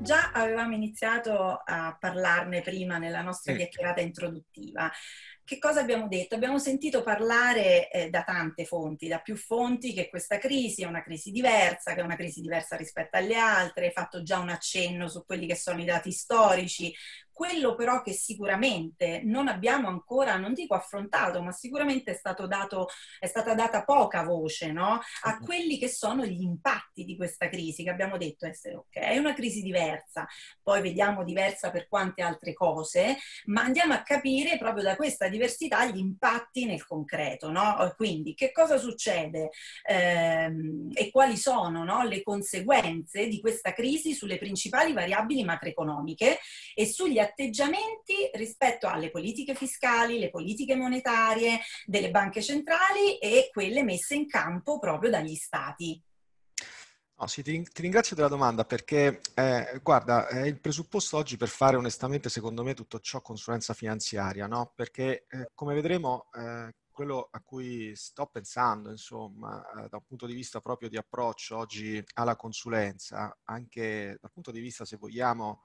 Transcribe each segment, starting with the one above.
già avevamo iniziato a parlarne prima nella nostra chiacchierata introduttiva che cosa abbiamo detto? Abbiamo sentito parlare eh, da tante fonti, da più fonti, che questa crisi è una crisi diversa, che è una crisi diversa rispetto alle altre, hai fatto già un accenno su quelli che sono i dati storici. Quello però che sicuramente non abbiamo ancora, non dico affrontato, ma sicuramente è, dato, è stata data poca voce no? a certo. quelli che sono gli impatti di questa crisi, che abbiamo detto essere ok, è una crisi diversa, poi vediamo diversa per quante altre cose, ma andiamo a capire proprio da questa diversità gli impatti nel concreto, no? Quindi che cosa succede ehm, e quali sono no, le conseguenze di questa crisi sulle principali variabili macroeconomiche e sugli atteggiamenti rispetto alle politiche fiscali, le politiche monetarie delle banche centrali e quelle messe in campo proprio dagli stati. No, sì, ti, ti, ringrazio della domanda perché, eh, guarda, è il presupposto oggi per fare onestamente, secondo me, tutto ciò consulenza finanziaria, no? Perché, eh, come vedremo, eh, quello a cui sto pensando, insomma, eh, da un punto di vista proprio di approccio oggi alla consulenza, anche dal punto di vista, se vogliamo,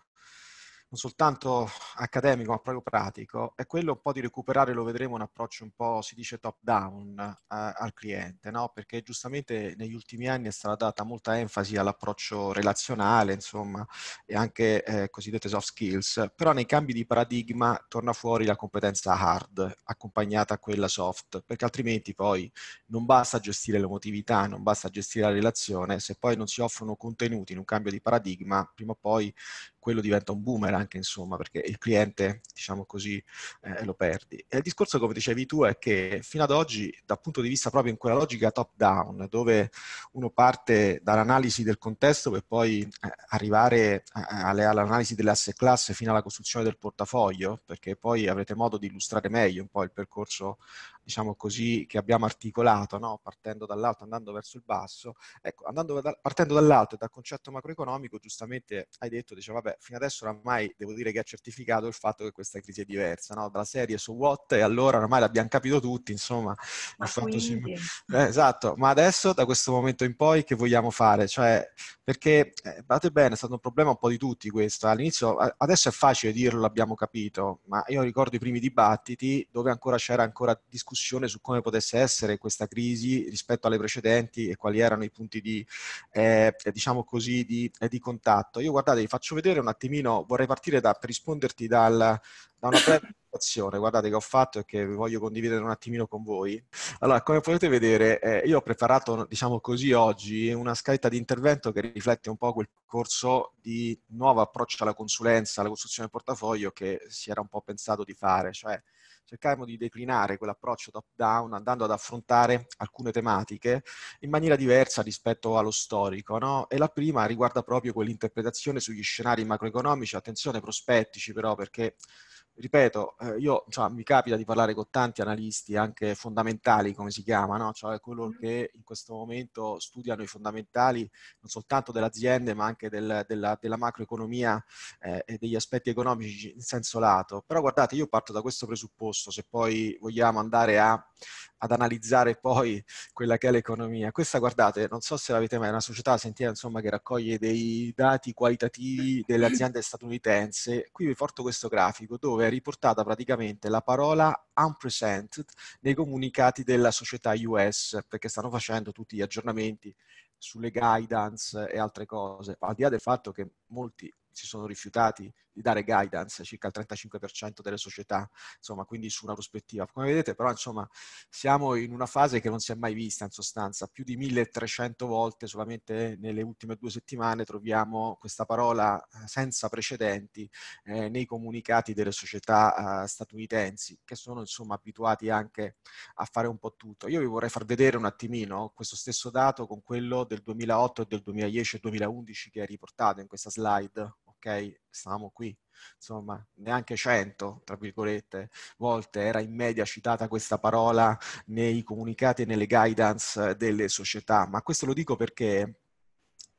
non soltanto accademico ma proprio pratico, è quello un po' di recuperare, lo vedremo, un approccio un po', si dice, top down eh, al cliente, no? perché giustamente negli ultimi anni è stata data molta enfasi all'approccio relazionale, insomma, e anche eh, cosiddette soft skills, però nei cambi di paradigma torna fuori la competenza hard accompagnata a quella soft, perché altrimenti poi non basta gestire l'emotività, non basta gestire la relazione, se poi non si offrono contenuti in un cambio di paradigma, prima o poi quello diventa un boomerang, insomma, perché il cliente, diciamo così, eh, lo perdi. E il discorso, come dicevi tu, è che fino ad oggi, dal punto di vista proprio in quella logica top-down, dove uno parte dall'analisi del contesto per poi eh, arrivare eh, alle, all'analisi delle asset class fino alla costruzione del portafoglio, perché poi avrete modo di illustrare meglio un po' il percorso diciamo così, che abbiamo articolato, no? partendo dall'alto, andando verso il basso, ecco, andando da, partendo dall'alto e dal concetto macroeconomico, giustamente hai detto, dice, vabbè, fino adesso oramai devo dire che ha certificato il fatto che questa crisi è diversa, no? dalla serie su what, e allora oramai l'abbiamo capito tutti, insomma. Ma sim- eh, esatto, ma adesso, da questo momento in poi, che vogliamo fare? Cioè, perché, eh, bene, è stato un problema un po' di tutti questo, all'inizio, adesso è facile dirlo, l'abbiamo capito, ma io ricordo i primi dibattiti dove ancora c'era ancora discussione discussione su come potesse essere questa crisi rispetto alle precedenti e quali erano i punti di, eh, eh diciamo così, di, eh, di, contatto. Io guardate, vi faccio vedere un attimino, vorrei partire da, per risponderti dal, da una breve situazione, guardate che ho fatto e che voglio condividere un attimino con voi. Allora, come potete vedere, eh, io ho preparato, diciamo così, oggi una scaletta di intervento che riflette un po' quel corso di nuovo approccio alla consulenza, alla costruzione del portafoglio che si era un po' pensato di fare, cioè cercavamo di declinare quell'approccio top-down andando ad affrontare alcune tematiche in maniera diversa rispetto allo storico. No? E la prima riguarda proprio quell'interpretazione sugli scenari macroeconomici, attenzione prospettici però perché ripeto, eh, io, cioè, mi capita di parlare con tanti analisti, anche fondamentali come si chiama, no? cioè coloro che in questo momento studiano i fondamentali non soltanto delle aziende ma anche del, della, della, macroeconomia eh, e degli aspetti economici in senso lato. Però guardate, io parto da questo presupposto, se poi vogliamo andare a ad analizzare poi quella che è l'economia. Questa, guardate, non so se l'avete mai, è una società sentita insomma, che raccoglie dei dati qualitativi delle aziende statunitense. Qui vi porto questo grafico dove è riportata praticamente la parola unpresented nei comunicati della società US, perché stanno facendo tutti gli aggiornamenti sulle guidance e altre cose, al di là del fatto che molti si sono rifiutati di dare guidance, circa il 35% delle società, insomma, quindi su una prospettiva. Come vedete però, insomma, siamo in una fase che non si è mai vista in sostanza, più di 1300 volte solamente nelle ultime due settimane troviamo questa parola eh, senza precedenti eh, nei comunicati delle società eh, statunitensi, che sono insomma abituati anche a fare un po' tutto. Io vi vorrei far vedere un attimino questo stesso dato con quello del 2008 e del 2010 e 2011 che è riportato in questa slide ok, stavamo qui. Insomma, neanche 100, tra virgolette, volte era in media citata questa parola nei comunicati e nelle guidance delle società, ma questo lo dico perché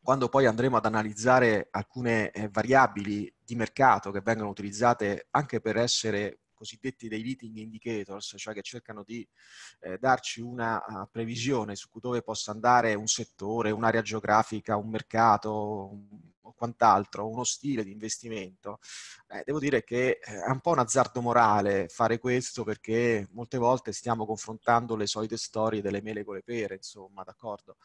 quando poi andremo ad analizzare alcune eh, variabili di mercato che vengono utilizzate anche per essere cosiddetti dei leading indicators, cioè che cercano di eh, darci una eh, previsione su dove possa andare un settore, un'area geografica, un mercato, o quant'altro, uno stile di investimento, eh, devo dire che eh, è un po' un azzardo morale fare questo perché molte volte stiamo confrontando le solite storie delle mele con le pere, insomma, d'accordo?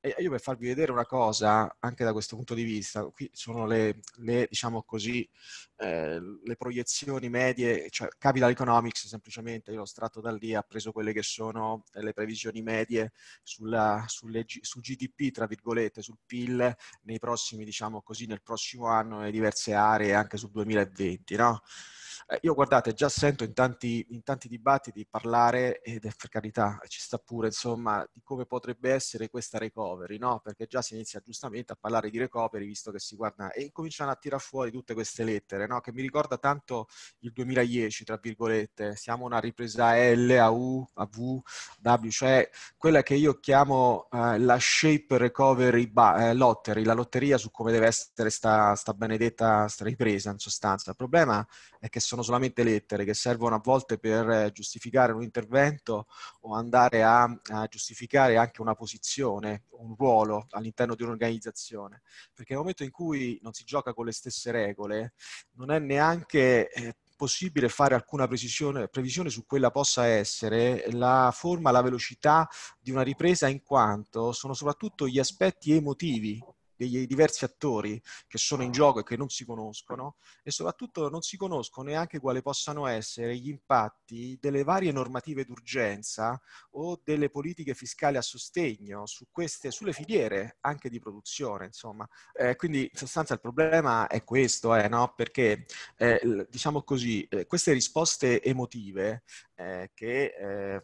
E io per farvi vedere una cosa, anche da questo punto di vista, qui sono le, le diciamo così, eh, le proiezioni medie, cioè Capital Economics semplicemente io illustrato da lì ha preso quelle che sono eh, le previsioni medie sulla, sulle, sul GDP, tra virgolette, sul PIL nei prossimi, diciamo così, nel prossimo anno, nelle diverse aree, anche sul 2020, no? Eh, io guardate, già sento in tanti, in tanti dibattiti parlare, ed è per carità, ci sta pure, insomma, di come potrebbe essere questa recovery, no? Perché già si inizia giustamente a parlare di recovery, visto che si guarda, e cominciano a tirar fuori tutte queste lettere, no? no? che mi ricorda tanto il 2010, tra virgolette. Siamo una ripresa L, a U, a V, W, cioè quella che io chiamo eh, la shape recovery ba- eh, lottery, la lotteria su come deve essere sta, sta benedetta sta ripresa in sostanza. Il problema è che sono solamente lettere che servono a volte per giustificare un intervento o andare a, a giustificare anche una posizione, un ruolo all'interno di un'organizzazione. Perché nel momento in cui non si gioca con le stesse regole, non è neanche eh, possibile fare alcuna previsione su quella possa essere la forma, la velocità di una ripresa, in quanto sono soprattutto gli aspetti emotivi dei diversi attori che sono in ah. gioco e che non si conoscono e soprattutto non si conoscono neanche quali possano essere gli impatti delle varie normative d'urgenza o delle politiche fiscali a sostegno su queste, sulle filiere anche di produzione, insomma. Eh, quindi in sostanza il problema è questo, eh, no? perché eh, diciamo così, eh, queste risposte emotive eh, che eh,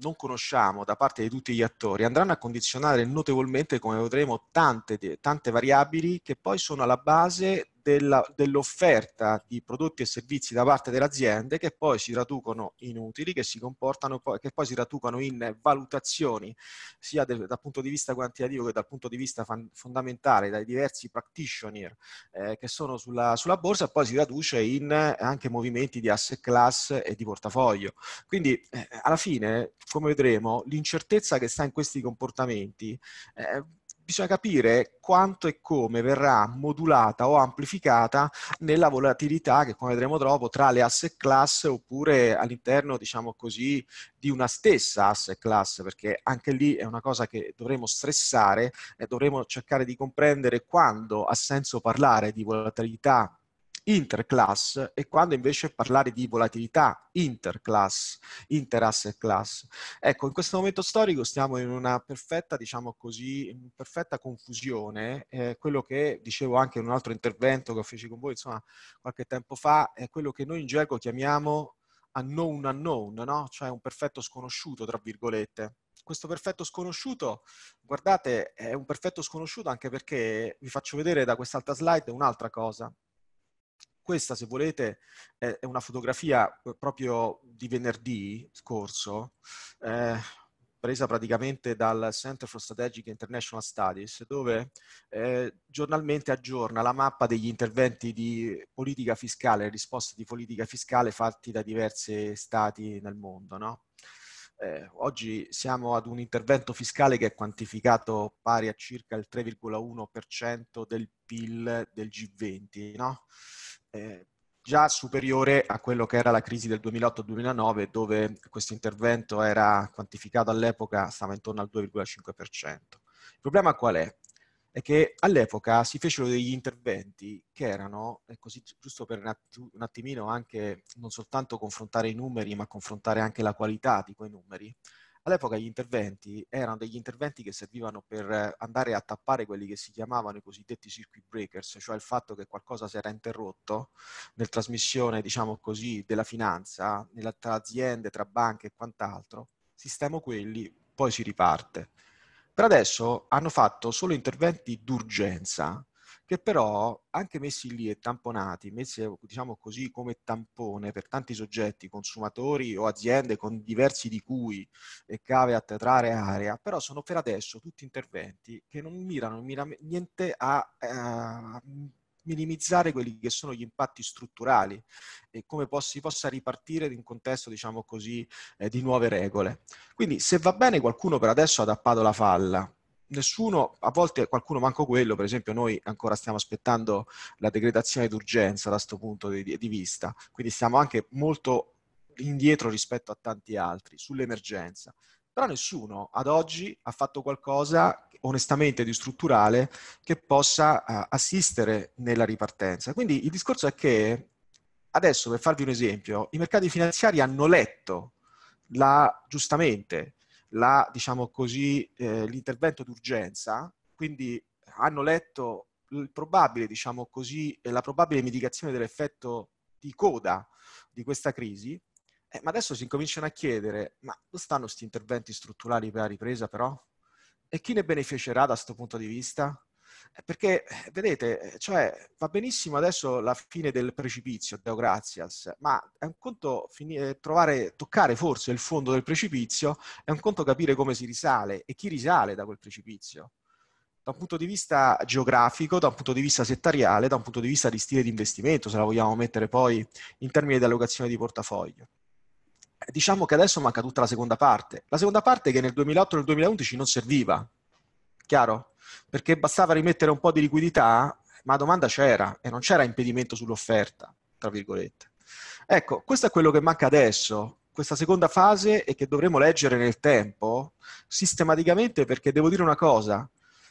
non conosciamo da parte di tutti gli attori andranno a condizionare notevolmente, come vedremo, tante, tante variabili che poi sono alla base dell'offerta di prodotti e servizi da parte delle aziende che poi si traducono in utili, che, si comportano, che poi si traducono in valutazioni sia del, dal punto di vista quantitativo che dal punto di vista fan, fondamentale dai diversi practitioner eh, che sono sulla, sulla borsa e poi si traduce in eh, anche movimenti di asset class e di portafoglio. Quindi eh, alla fine, come vedremo, l'incertezza che sta in questi comportamenti eh, bisogna capire quanto e come verrà modulata o amplificata nella volatilità che come vedremo dopo tra le asset class oppure all'interno diciamo così di una stessa asset class perché anche lì è una cosa che dovremo stressare e dovremo cercare di comprendere quando ha senso parlare di volatilità interclass e quando invece parlare di volatilità interclass, interasset class. Ecco, in questo momento storico stiamo in una perfetta, diciamo così, perfetta confusione. Eh, quello che dicevo anche in un altro intervento che feci con voi, insomma, qualche tempo fa, è quello che noi in gergo chiamiamo unknown unknown, no? cioè un perfetto sconosciuto, tra virgolette. Questo perfetto sconosciuto, guardate, è un perfetto sconosciuto anche perché vi faccio vedere da quest'altra slide un'altra cosa. Questa, se volete, è una fotografia eh, proprio di venerdì scorso, eh, presa praticamente dal Center for Strategic International Studies, dove eh, giornalmente aggiorna la mappa degli interventi di politica fiscale, risposte di politica fiscale fatti da diversi stati nel mondo. No? Eh, oggi siamo ad un intervento fiscale che è quantificato pari a circa il 3,1% del PIL del G20. No? Eh, già superiore a quello che era la crisi del 2008-2009, dove questo intervento era quantificato all'epoca, stava intorno al 2,5%. Il problema qual è? È che all'epoca si fecero degli interventi che erano, eh, così giusto per un attimino anche non soltanto confrontare i numeri, ma confrontare anche la qualità di quei numeri, All'epoca gli interventi erano degli interventi che servivano per andare a tappare quelli che si chiamavano i cosiddetti circuit breakers, cioè il fatto che qualcosa si era interrotto nel trasmissione, diciamo così, della finanza, tra aziende, tra banche e quant'altro. Sistemo quelli, poi si riparte. Per adesso hanno fatto solo interventi d'urgenza che però anche messi lì e tamponati, messi diciamo così come tampone per tanti soggetti, consumatori o aziende con diversi di cui e cave a tetrare area, però sono per adesso tutti interventi che non mirano, mirano niente a, a eh, minimizzare quelli che sono gli impatti strutturali e come si possa ripartire in un contesto, diciamo così, eh, di nuove regole. Quindi se va bene qualcuno per adesso ha tappato la falla, nessuno, a volte qualcuno manco quello, per esempio noi ancora stiamo aspettando la degradazione d'urgenza da questo punto di, di vista, quindi siamo anche molto indietro rispetto a tanti altri sull'emergenza. Però nessuno ad oggi ha fatto qualcosa onestamente di strutturale che possa uh, assistere nella ripartenza. Quindi il discorso è che adesso, per farvi un esempio, i mercati finanziari hanno letto la, giustamente la, diciamo così, eh, l'intervento d'urgenza, quindi hanno letto probabile, diciamo così, eh, la probabile mitigazione dell'effetto di coda di questa crisi, eh, ma adesso si incominciano a chiedere, ma dove stanno questi interventi strutturali per la ripresa però? E chi ne beneficerà da questo punto di vista? Eh, perché, eh, vedete, eh, cioè, va benissimo adesso la fine del precipizio, Deo Gratias, ma è un conto finire, trovare, toccare forse il fondo del precipizio, è un conto capire come si risale e chi risale da quel precipizio. Da un punto di vista geografico, da un punto di vista settariale, da un punto di vista di stile di investimento, se la vogliamo mettere poi in termini di allocazione di portafoglio diciamo che adesso manca tutta la seconda parte. La seconda parte che nel 2008 e nel 2011 non serviva, chiaro? Perché bastava rimettere un po' di liquidità, ma la domanda c'era e non c'era impedimento sull'offerta, tra virgolette. Ecco, questo è quello che manca adesso, questa seconda fase e che dovremo leggere nel tempo sistematicamente perché devo dire una cosa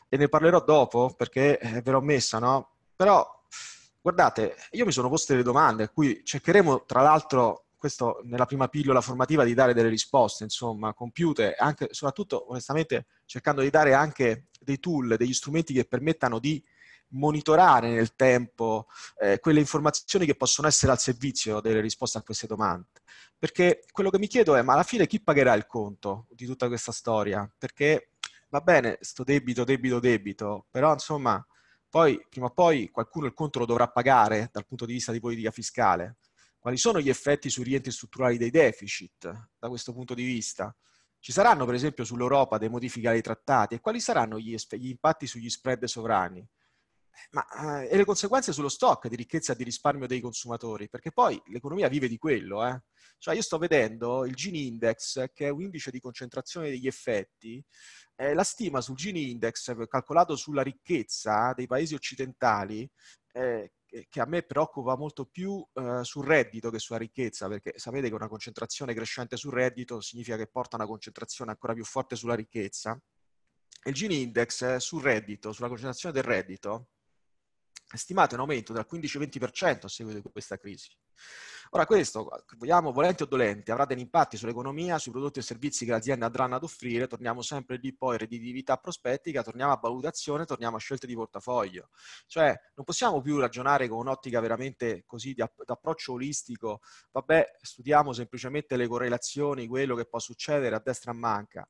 e ne parlerò dopo perché eh, ve l'ho messa, no? Però guardate, io mi sono posto delle domande a cui cercheremo tra l'altro questo nella prima pillola formativa di dare delle risposte, insomma, compiute, anche, soprattutto onestamente cercando di dare anche dei tool, degli strumenti che permettano di monitorare nel tempo eh, quelle informazioni che possono essere al servizio delle risposte a queste domande. Perché quello che mi chiedo è, ma alla fine chi pagherà il conto di tutta questa storia? Perché va bene, sto debito, debito, debito, però insomma, poi prima o poi qualcuno il conto lo dovrà pagare dal punto di vista di politica fiscale quali sono gli effetti sui rientri strutturali dei deficit da questo punto di vista? Ci saranno per esempio sull'Europa dei modifiche ai trattati e quali saranno gli, gli impatti sugli spread sovrani? Ma, eh, e le conseguenze sullo stock di ricchezza e di risparmio dei consumatori, perché poi l'economia vive di quello. Eh? Cioè io sto vedendo il Gini Index, che è un indice di concentrazione degli effetti, eh, la stima sul Gini Index calcolato sulla ricchezza dei paesi occidentali eh, che a me preoccupa molto più eh, sul reddito che sulla ricchezza, perché sapete che una concentrazione crescente sul reddito significa che porta una concentrazione ancora più forte sulla ricchezza. il Gini Index eh, sul reddito, sulla concentrazione del reddito, stimato in aumento del 15-20% a seguito di questa crisi. Ora questo, vogliamo volente o dolenti, avrà degli impatti sull'economia, sui prodotti e servizi che le aziende andranno ad offrire, torniamo sempre lì poi redditività prospettica, torniamo a valutazione, torniamo a scelte di portafoglio. Cioè non possiamo più ragionare con un'ottica veramente così di approccio olistico, vabbè studiamo semplicemente le correlazioni, quello che può succedere a destra e a manca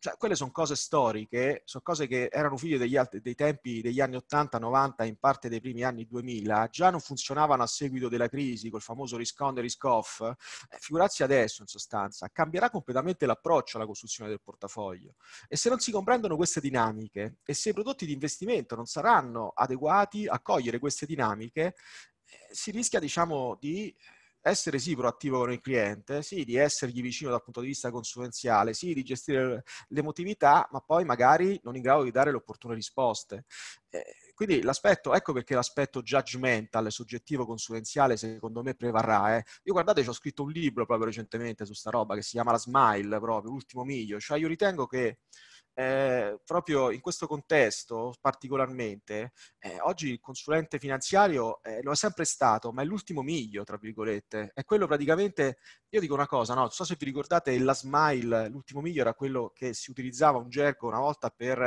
cioè, quelle sono cose storiche, sono cose che erano figlie degli altri, dei tempi degli anni 80, 90 in parte dei primi anni 2000, già non funzionavano a seguito della crisi, col famoso risk on e risk off, eh, figurarsi adesso in sostanza, cambierà completamente l'approccio alla costruzione del portafoglio. E se non si comprendono queste dinamiche e se i prodotti di investimento non saranno adeguati a cogliere queste dinamiche, eh, si rischia diciamo di essere sì proattivo con il cliente, sì di essergli vicino dal punto di vista consulenziale, sì di gestire l'emotività, ma poi magari non in grado di dare le opportune risposte. Eh, quindi l'aspetto, ecco perché l'aspetto judgmental, soggettivo consulenziale, secondo me prevarrà. Eh. Io guardate, ho scritto un libro proprio recentemente su sta roba che si chiama La Smile, proprio, l'ultimo miglio. Cioè io ritengo che eh, proprio in questo contesto particolarmente, eh, oggi il consulente finanziario eh, lo è sempre stato, ma è l'ultimo miglio, tra virgolette. È quello praticamente, io dico una cosa, no? non so se vi ricordate la smile, l'ultimo miglio era quello che si utilizzava un gergo una volta per,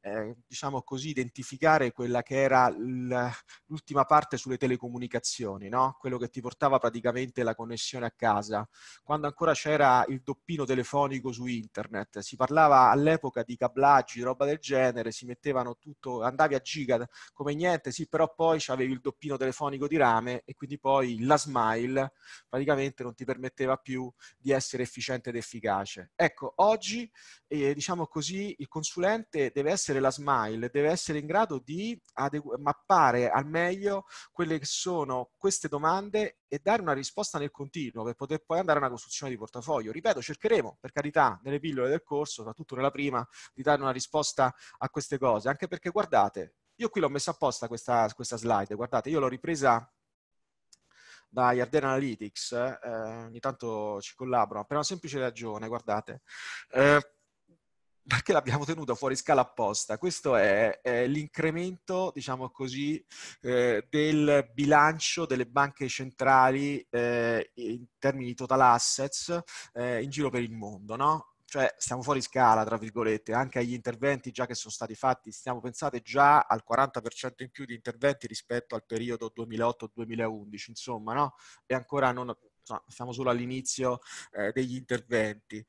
eh, diciamo così, identificare quella che era l'ultima parte sulle telecomunicazioni, no? quello che ti portava praticamente la connessione a casa. Quando ancora c'era il doppino telefonico su internet, si parlava all'epoca di di cablaggi, di roba del genere, si mettevano tutto, andavi a giga come niente, sì, però poi avevi il doppino telefonico di rame e quindi poi la smile praticamente non ti permetteva più di essere efficiente ed efficace. Ecco, oggi, eh, diciamo così, il consulente deve essere la smile, deve essere in grado di adegu- mappare al meglio quelle che sono queste domande e dare una risposta nel continuo per poter poi andare a una costruzione di portafoglio. Ripeto, cercheremo, per carità, nelle pillole del corso, soprattutto nella prima, di dare una risposta a queste cose, anche perché guardate, io qui l'ho messa apposta questa, questa slide, guardate, io l'ho ripresa da Yarden Analytics, eh, ogni tanto ci collaborano, per una semplice ragione, guardate. Eh, perché l'abbiamo tenuta fuori scala apposta. Questo è, è l'incremento, diciamo così, eh, del bilancio delle banche centrali eh, in termini di total assets eh, in giro per il mondo, no? Cioè stiamo fuori scala, tra virgolette, anche agli interventi già che sono stati fatti, stiamo, pensate, già al 40% in più di interventi rispetto al periodo 2008-2011, insomma, no? E ancora non, siamo solo all'inizio eh, degli interventi,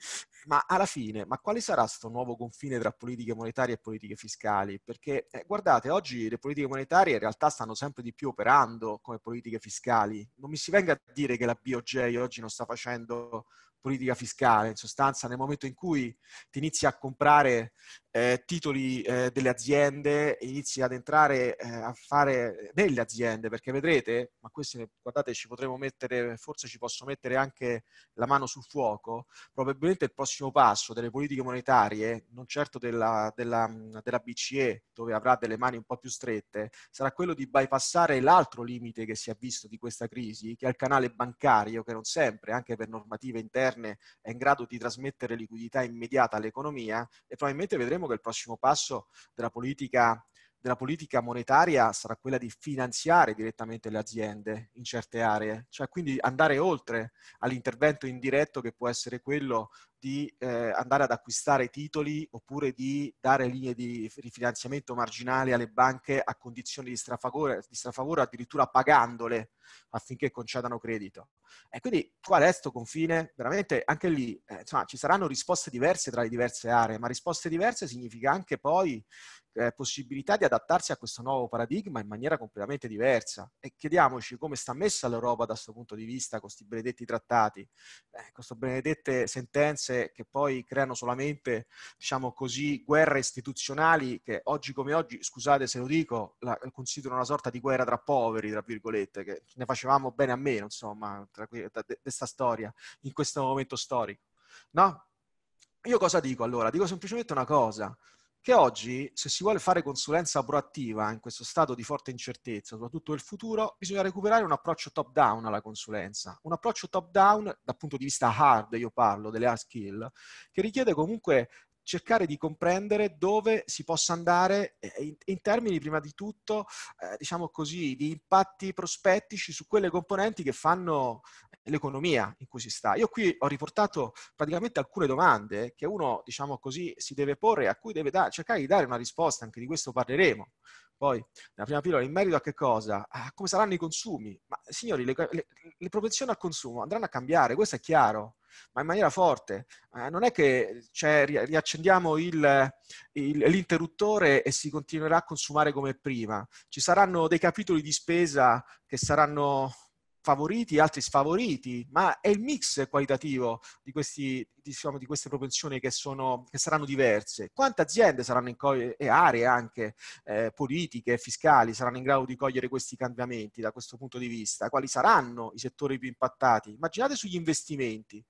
ma alla fine, ma quale sarà questo nuovo confine tra politiche monetarie e politiche fiscali? Perché eh, guardate, oggi le politiche monetarie in realtà stanno sempre di più operando come politiche fiscali. Non mi si venga a dire che la BOJ oggi non sta facendo politica fiscale, in sostanza nel momento in cui ti inizi a comprare eh, titoli eh, delle aziende, inizi ad entrare eh, a fare delle aziende, perché vedrete, ma queste, guardate ci potremo mettere, forse ci posso mettere anche la mano sul fuoco, probabilmente il prossimo passo delle politiche monetarie, non certo della, della, della BCE, dove avrà delle mani un po' più strette, sarà quello di bypassare l'altro limite che si è visto di questa crisi, che è il canale bancario, che non sempre, anche per normative interne, è in grado di trasmettere liquidità immediata all'economia e probabilmente vedremo vedremo che il prossimo passo della politica, della politica monetaria sarà quella di finanziare direttamente le aziende in certe aree, cioè quindi andare oltre all'intervento indiretto che può essere quello di eh, andare ad acquistare titoli oppure di dare linee di rifinanziamento marginali alle banche a condizioni di strafavore, di strafavore addirittura pagandole affinché concedano credito. E quindi qua resto confine, veramente anche lì eh, insomma, ci saranno risposte diverse tra le diverse aree, ma risposte diverse significa anche poi eh, possibilità di adattarsi a questo nuovo paradigma in maniera completamente diversa. E chiediamoci come sta messa l'Europa da questo punto di vista con questi benedetti trattati, eh, con queste benedette sentenze violenze che poi creano solamente, diciamo così, guerre istituzionali che oggi come oggi, scusate se lo dico, la considero una sorta di guerra tra poveri, tra virgolette, che ne facevamo bene a meno, insomma, tra questa storia, in questo momento storico. No? Io cosa dico allora? Dico semplicemente una cosa che oggi, se si vuole fare consulenza proattiva in questo stato di forte incertezza, soprattutto del futuro, bisogna recuperare un approccio top-down alla consulenza. Un approccio top-down, dal punto di vista hard, io parlo, delle hard skill, che richiede comunque cercare di comprendere dove si possa andare in, termini prima di tutto, eh, diciamo così, di impatti prospettici su quelle componenti che fanno l'economia in cui si sta. Io qui ho riportato praticamente alcune domande che uno, diciamo così, si deve porre e a cui deve da- cercare di dare una risposta, anche di questo parleremo. Poi, nella prima pillola, in merito a che cosa? A come saranno i consumi? Ma signori, le, le, le propensioni al consumo andranno a cambiare, questo è chiaro ma in maniera forte. Eh, non è che cioè, riaccendiamo il, il, l'interruttore e si continuerà a consumare come prima. Ci saranno dei capitoli di spesa che saranno favoriti, altri sfavoriti, ma è il mix qualitativo di, questi, diciamo, di queste propensioni che, sono, che, saranno diverse. Quante aziende saranno in co- e aree anche eh, politiche fiscali saranno in grado di cogliere questi cambiamenti da questo punto di vista? Quali saranno i settori più impattati? Immaginate sugli investimenti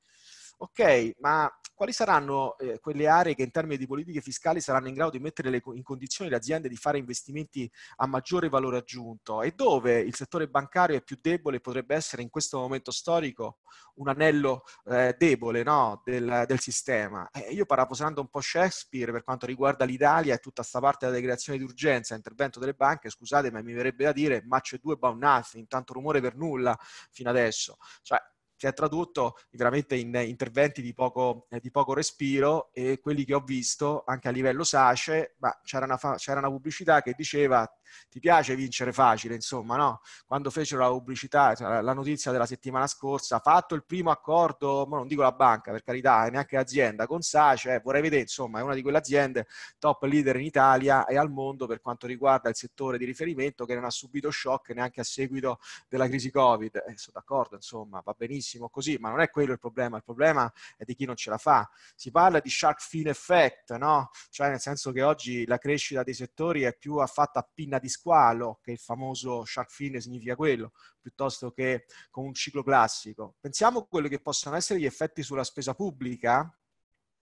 ok, ma quali saranno eh, quelle aree che in termini di politiche fiscali saranno in grado di mettere le, in condizione le aziende di fare investimenti a maggiore valore aggiunto e dove il settore bancario è più debole e potrebbe essere in questo momento storico un anello eh, debole no, del, del, sistema. Eh, io parafrasando un po' Shakespeare per quanto riguarda l'Italia e tutta sta parte della declarazione d'urgenza, intervento delle banche, scusate ma mi verrebbe da dire ma c'è due about nothing, tanto rumore per nulla fino adesso. Cioè, cioè tradotto veramente in interventi di poco, eh, di poco, respiro e quelli che ho visto anche a livello SACE, ma c'era una, fa- c'era una pubblicità che diceva ti piace vincere facile, insomma, no? Quando fecero la pubblicità, cioè la notizia della settimana scorsa, fatto il primo accordo, non dico la banca per carità, neanche l'azienda, con SACE, eh, vorrei vedere, insomma, è una di quelle aziende top leader in Italia e al mondo per quanto riguarda il settore di riferimento che non ha subito shock neanche a seguito della crisi Covid. Eh, sono d'accordo, insomma, va benissimo benissimo così, ma non è quello il problema, il problema è di chi non ce la fa. Si parla di shark fin effect, no? Cioè nel senso che oggi la crescita dei settori è più affatta a pinna di squalo, che il famoso shark fin significa quello, piuttosto che con un ciclo classico. Pensiamo a quelli che possono essere gli effetti sulla spesa pubblica,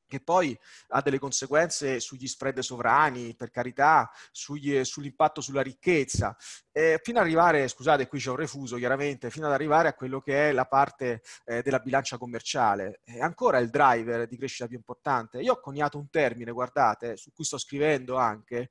che poi ha delle conseguenze sugli spread sovrani, per carità, sugli, eh, sull'impatto sulla ricchezza, eh, fino ad arrivare, scusate, qui c'è un refuso chiaramente, fino ad arrivare a quello che è la parte eh, della bilancia commerciale. È ancora il driver di crescita più importante. Io ho coniato un termine, guardate, su cui sto scrivendo anche,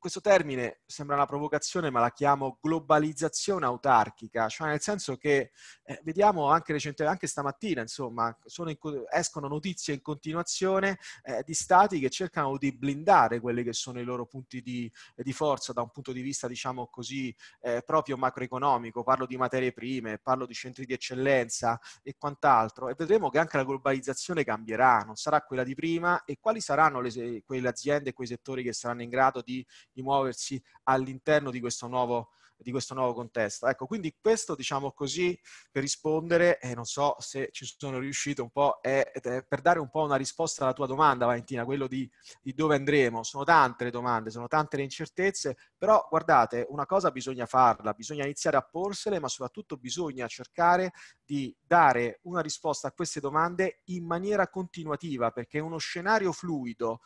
questo termine sembra una provocazione, ma la chiamo globalizzazione autarchica, cioè nel senso che eh, vediamo anche recentemente, anche stamattina, insomma, in, escono notizie in continuazione eh, di stati che cercano di blindare quelli che sono i loro punti di, di forza da un punto di vista, diciamo così, eh, proprio macroeconomico, parlo di materie prime, parlo di centri di eccellenza e quant'altro, e vedremo che anche la globalizzazione cambierà, non sarà quella di prima e quali saranno le, quelle aziende, quei settori che saranno in grado di di muoversi all'interno di questo nuovo di questo nuovo contesto. Ecco, quindi questo, diciamo così, per rispondere, e eh, non so se ci sono riuscito un po', è, è, per dare un po' una risposta alla tua domanda, Valentina, quello di, di, dove andremo. Sono tante le domande, sono tante le incertezze, però guardate, una cosa bisogna farla, bisogna iniziare a porsele, ma soprattutto bisogna cercare di dare una risposta a queste domande in maniera continuativa, perché uno scenario fluido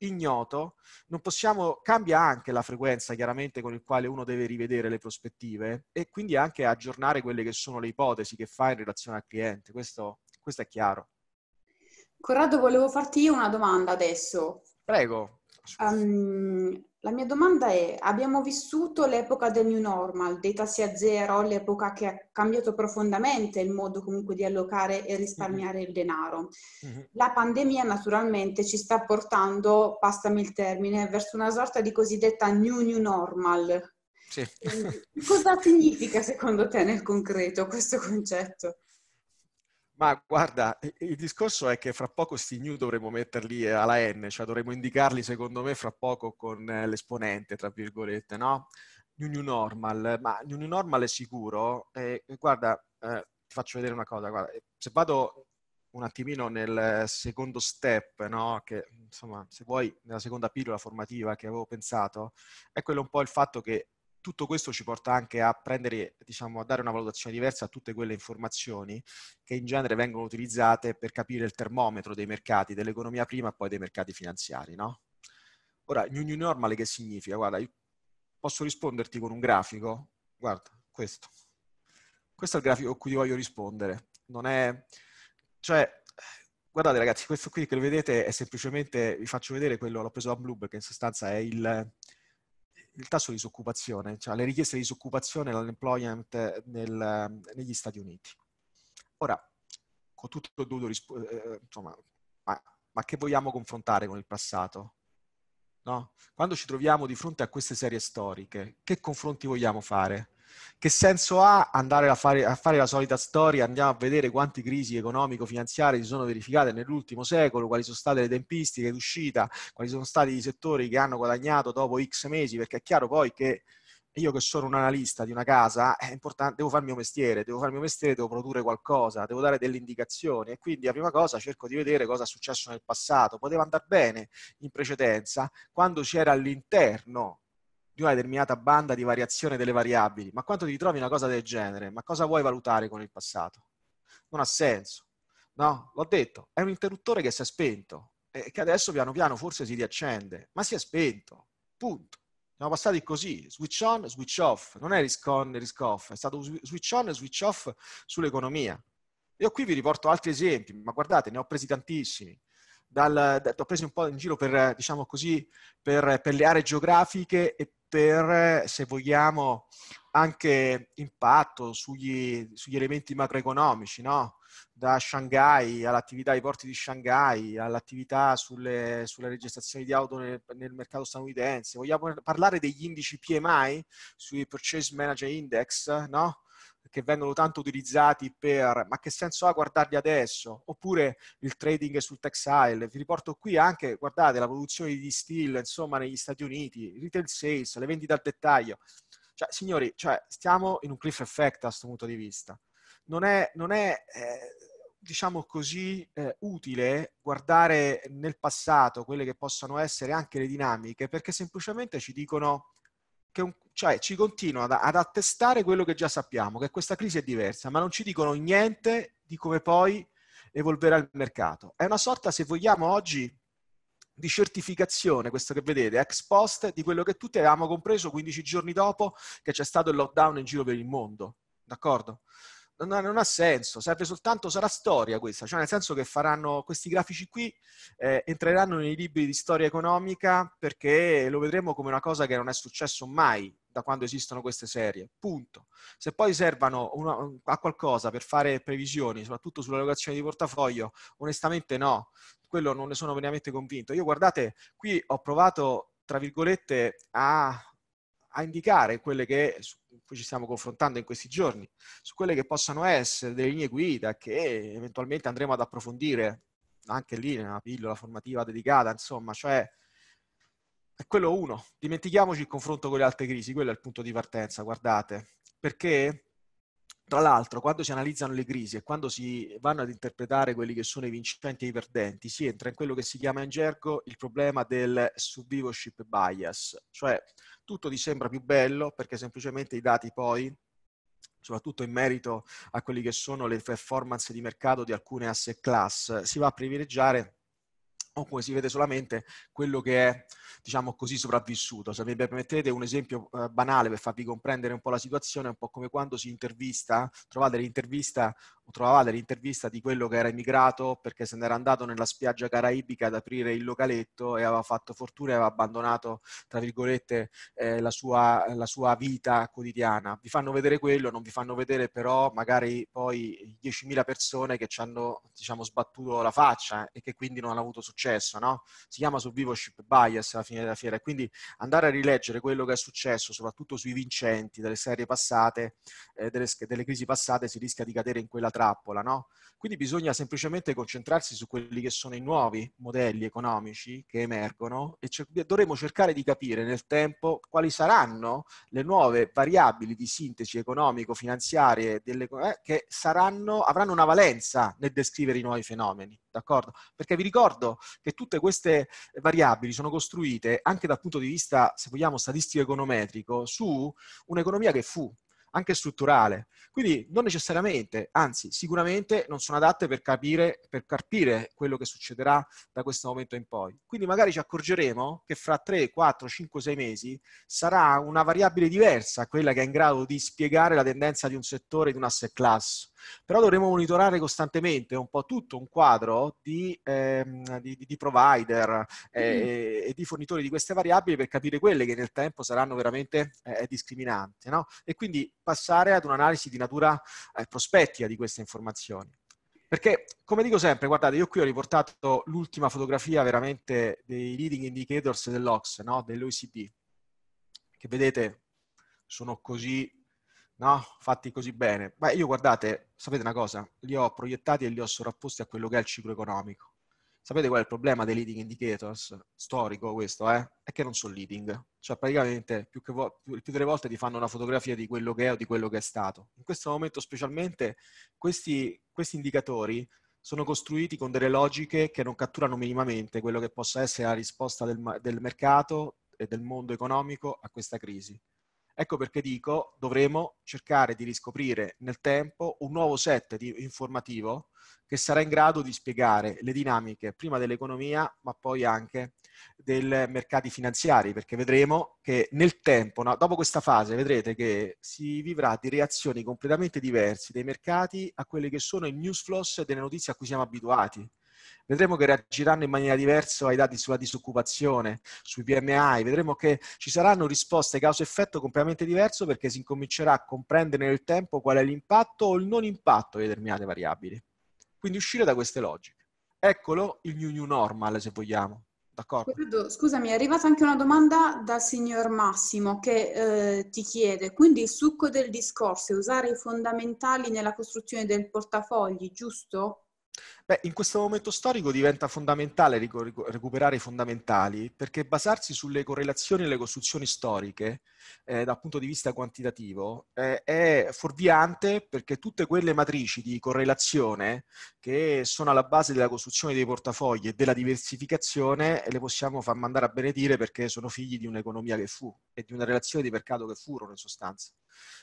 ignoto, non possiamo, cambia anche la frequenza chiaramente con il quale uno deve rivedere le prospettive e quindi anche aggiornare quelle che sono le ipotesi che fa in relazione al cliente. Questo, questo è chiaro. Corrado, volevo farti io una domanda adesso. Prego. Um, la mia domanda è, abbiamo vissuto l'epoca del new normal, dei tassi a zero, l'epoca che ha cambiato profondamente il modo comunque di allocare e risparmiare mm-hmm. il denaro. Mm-hmm. La pandemia naturalmente ci sta portando, passami il termine, verso una sorta di cosiddetta new new normal. Sì. Ehm, cosa significa secondo te nel concreto questo concetto? Ma guarda, il discorso è che fra poco sti new dovremmo metterli eh, alla N, cioè dovremmo indicarli secondo me fra poco con eh, l'esponente, tra virgolette, no? New New Normal, ma New New Normal è sicuro. E, guarda, eh, ti faccio vedere una cosa, guarda, eh, se vado un attimino nel secondo step, no? che insomma, se vuoi, nella seconda pillola formativa che avevo pensato, è quello un po' il fatto che tutto questo ci porta anche a prendere, diciamo, a dare una valutazione diversa a tutte quelle informazioni che in genere vengono utilizzate per capire il termometro dei mercati, dell'economia prima e poi dei mercati finanziari, no? Ora, New New Normal che significa? Guarda, io posso risponderti con un grafico, guarda, questo. Questo è il grafico a cui ti voglio rispondere. Non è... Cioè, guardate ragazzi, questo qui che lo vedete è semplicemente, vi faccio vedere quello, l'ho preso da Bloomberg, che in sostanza è il il tasso di disoccupazione, cioè le richieste di disoccupazione e l'unemployment eh, nel, ehm, negli Stati Uniti. Ora, con tutto il dovuto rispondere, eh, eh ma, ma, che vogliamo confrontare con il passato? No? Quando ci troviamo di fronte a queste serie storiche, che confronti vogliamo fare? Che senso ha andare a fare, a fare la solita storia? Andiamo a vedere quante crisi economico-finanziarie si sono verificate nell'ultimo secolo, quali sono state le tempistiche d'uscita, quali sono stati i settori che hanno guadagnato dopo X mesi, perché è chiaro poi che io che sono un analista di una casa, è importante, devo fare il mio mestiere, devo fare il mio mestiere, devo produrre qualcosa, devo dare delle indicazioni e quindi la prima cosa cerco di vedere cosa è successo nel passato. Poteva andare bene in precedenza quando c'era all'interno di una determinata banda di variazione delle variabili, ma quando ti trovi una cosa del genere, ma cosa vuoi valutare con il passato? Non ha senso. No, l'ho detto, è un interruttore che si è spento e che adesso piano piano forse si riaccende, ma si è spento, punto. Siamo passati così, switch on, switch off, non è risk on, risk off, è stato switch on, switch off sull'economia. Io qui vi riporto altri esempi, ma guardate, ne ho presi tantissimi dal, da, ho preso un po' in giro per, diciamo così, per, per le aree geografiche e per, se vogliamo, anche impatto sugli, sugli elementi macroeconomici, no? da Shanghai all'attività ai porti di Shanghai, all'attività sulle, sulle registrazioni di auto nel, nel, mercato statunitense. Vogliamo parlare degli indici PMI, sui Purchase Manager Index, no? che vengono tanto utilizzati per ma che senso ha guardarli adesso? Oppure il trading sul textile. Vi riporto qui anche, guardate, la produzione di steel, insomma, negli Stati Uniti, retail sales, le vendite al dettaglio. Cioè, signori, cioè, stiamo in un cliff effect a questo punto di vista. Non è, non è eh, diciamo così, eh, utile guardare nel passato quelle che possono essere anche le dinamiche, perché semplicemente ci dicono un, cioè, ci continuano ad, ad attestare quello che già sappiamo, che questa crisi è diversa, ma non ci dicono niente di come poi evolverà il mercato. È una sorta, se vogliamo, oggi di certificazione, questo che vedete, ex post, di quello che tutti avevamo compreso 15 giorni dopo che c'è stato il lockdown in giro per il mondo. D'accordo? non, non, ha senso, serve soltanto, sarà storia questa, cioè nel senso che faranno questi grafici qui, eh, entreranno nei libri di storia economica perché lo vedremo come una cosa che non è successo mai da quando esistono queste serie, punto. Se poi servano una, a qualcosa per fare previsioni, soprattutto sull'allocazione di portafoglio, onestamente no, quello non ne sono veramente convinto. Io guardate, qui ho provato, tra virgolette, a a indicare quelle che, su cui ci stiamo confrontando in questi giorni, su quelle che possano essere delle linee guida che eventualmente andremo ad approfondire anche lì nella pillola formativa dedicata, insomma, cioè è quello uno, dimentichiamoci il confronto con le altre crisi, quello è il punto di partenza, guardate, perché tra l'altro, quando si analizzano le crisi e quando si vanno ad interpretare quelli che sono i vincenti e i perdenti, si entra in quello che si chiama in gergo il problema del survivorship bias, cioè tutto ti sembra più bello perché semplicemente i dati poi soprattutto in merito a quelli che sono le performance di mercato di alcune asset class, si va a privilegiare come si vede solamente quello che è, diciamo così, sopravvissuto. Se mi permettete un esempio eh, banale per farvi comprendere un po' la situazione, è un po' come quando si intervista, trovate l'intervista o trovavate l'intervista di quello che era emigrato perché se n'era andato nella spiaggia caraibica ad aprire il localetto e aveva fatto fortuna e aveva abbandonato, tra virgolette, eh, la, sua, la sua vita quotidiana. Vi fanno vedere quello, non vi fanno vedere però magari poi 10.000 persone che ci hanno, diciamo, sbattuto la faccia e che quindi non hanno avuto successo successo, no? Si chiama survivorship bias alla fine della fiera e quindi andare a rileggere quello che è successo, soprattutto sui vincenti delle serie passate, eh, delle, delle, crisi passate, si rischia di cadere in quella trappola, no? Quindi bisogna semplicemente concentrarsi su quelli che sono i nuovi modelli economici che emergono e cer- dovremo cercare di capire nel tempo quali saranno le nuove variabili di sintesi economico-finanziarie delle, eh, che saranno, avranno una valenza nel descrivere i nuovi fenomeni d'accordo? Perché vi ricordo che tutte queste variabili sono costruite anche dal punto di vista, se vogliamo, statistico econometrico, su un'economia che fu, anche strutturale. Quindi non necessariamente, anzi sicuramente non sono adatte per capire, per capire quello che succederà da questo momento in poi. Quindi magari ci accorgeremo che fra 3, 4, 5, 6 mesi sarà una variabile diversa quella che è in grado di spiegare la tendenza di un settore, di un asset class. Però dovremo monitorare costantemente un po' tutto un quadro di, ehm, di, di provider eh, mm. e di fornitori di queste variabili per capire quelle che nel tempo saranno veramente eh, eh discriminanti. No? E quindi passare ad un'analisi di natura eh, prospettica di queste informazioni. Perché, come dico sempre, guardate, io qui ho riportato l'ultima fotografia veramente dei leading indicators dell'Ox, no? dell'OECD, che vedete sono così no? fatti così bene. Beh, io guardate, sapete una cosa, li ho proiettati e li ho sovrapposti a quello che è il ciclo economico. Sapete qual è il problema dei leading indicators? Storico questo, eh? È che non sono leading. Cioè praticamente più, che vo- più, più delle volte ti fanno una fotografia di quello che è o di quello che è stato. In questo momento specialmente questi, questi indicatori sono costruiti con delle logiche che non catturano minimamente quello che possa essere la risposta del, del mercato e del mondo economico a questa crisi. Ecco perché dico, dovremo cercare di riscoprire nel tempo un nuovo set di informativo che sarà in grado di spiegare le dinamiche prima dell'economia, ma poi anche dei mercati finanziari, perché vedremo che nel tempo, no, dopo questa fase, vedrete che si vivrà di reazioni completamente diverse dei mercati a quelli che sono i news flows e delle notizie a cui siamo abituati vedremo che reagiranno in maniera diversa ai dati sulla disoccupazione, sui PMI, vedremo che ci saranno risposte causa-effetto completamente diverse perché si incomincerà a comprendere nel tempo qual è l'impatto o il non impatto di determinate variabili. Quindi uscire da queste logiche. Eccolo il new new normal, se vogliamo. D'accordo. Scusami, è arrivata anche una domanda dal signor Massimo che eh, ti chiede, quindi il succo del discorso è usare i fondamentali nella costruzione del portafogli, giusto? Beh, in questo momento storico diventa fondamentale recuperare i fondamentali perché basarsi sulle correlazioni e le costruzioni storiche eh, dal punto di vista quantitativo eh, è fuorviante perché tutte quelle matrici di correlazione che sono alla base della costruzione dei portafogli e della diversificazione eh, le possiamo far mandare a benedire perché sono figli di un'economia che fu e di una relazione di mercato che furono in sostanza.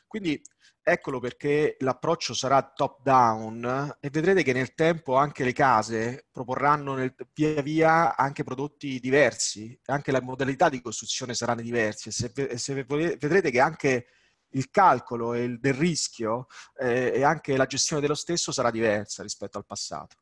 Quindi eccolo perché l'approccio sarà top down eh, e vedrete che nel tempo anche anche le case proporranno nel, via via anche prodotti diversi, anche le modalità di costruzione saranno diverse. Se, se vedrete che anche il calcolo il, del rischio eh, e anche la gestione dello stesso sarà diversa rispetto al passato